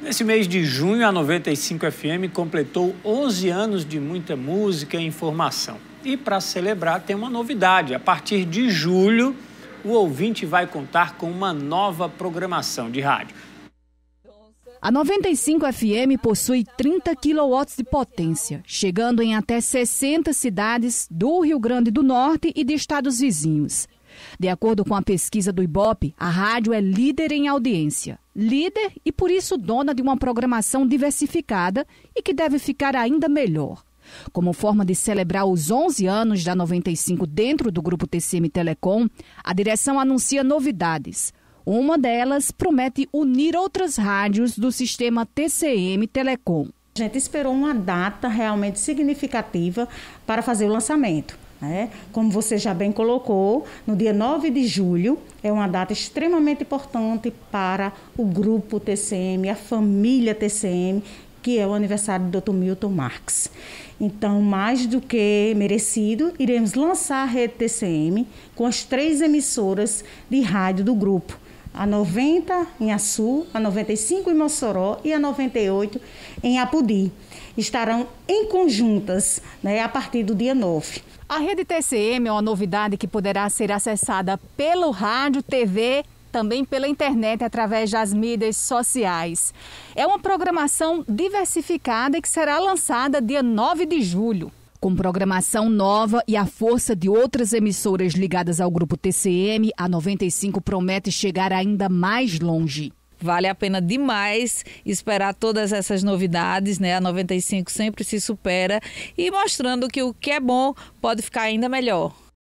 Nesse mês de junho, a 95 FM completou 11 anos de muita música e informação. E para celebrar, tem uma novidade. A partir de julho, o ouvinte vai contar com uma nova programação de rádio. A 95 FM possui 30 kW de potência, chegando em até 60 cidades do Rio Grande do Norte e de estados vizinhos. De acordo com a pesquisa do IBOP, a rádio é líder em audiência, líder e por isso dona de uma programação diversificada e que deve ficar ainda melhor. Como forma de celebrar os 11 anos da 95 dentro do grupo TCM Telecom, a direção anuncia novidades. Uma delas promete unir outras rádios do sistema TCM Telecom. A gente esperou uma data realmente significativa para fazer o lançamento. Né? Como você já bem colocou, no dia 9 de julho é uma data extremamente importante para o grupo TCM, a família TCM, que é o aniversário do Dr. Milton Marx. Então, mais do que merecido, iremos lançar a rede TCM com as três emissoras de rádio do grupo a 90 em Açu, a 95 em Mossoró e a 98 em Apudi. Estarão em conjuntas né, a partir do dia 9. A rede TCM é uma novidade que poderá ser acessada pelo rádio, TV, também pela internet através das mídias sociais. É uma programação diversificada que será lançada dia 9 de julho. Com programação nova e a força de outras emissoras ligadas ao grupo TCM, a 95 promete chegar ainda mais longe. Vale a pena demais esperar todas essas novidades, né? A 95 sempre se supera e mostrando que o que é bom pode ficar ainda melhor.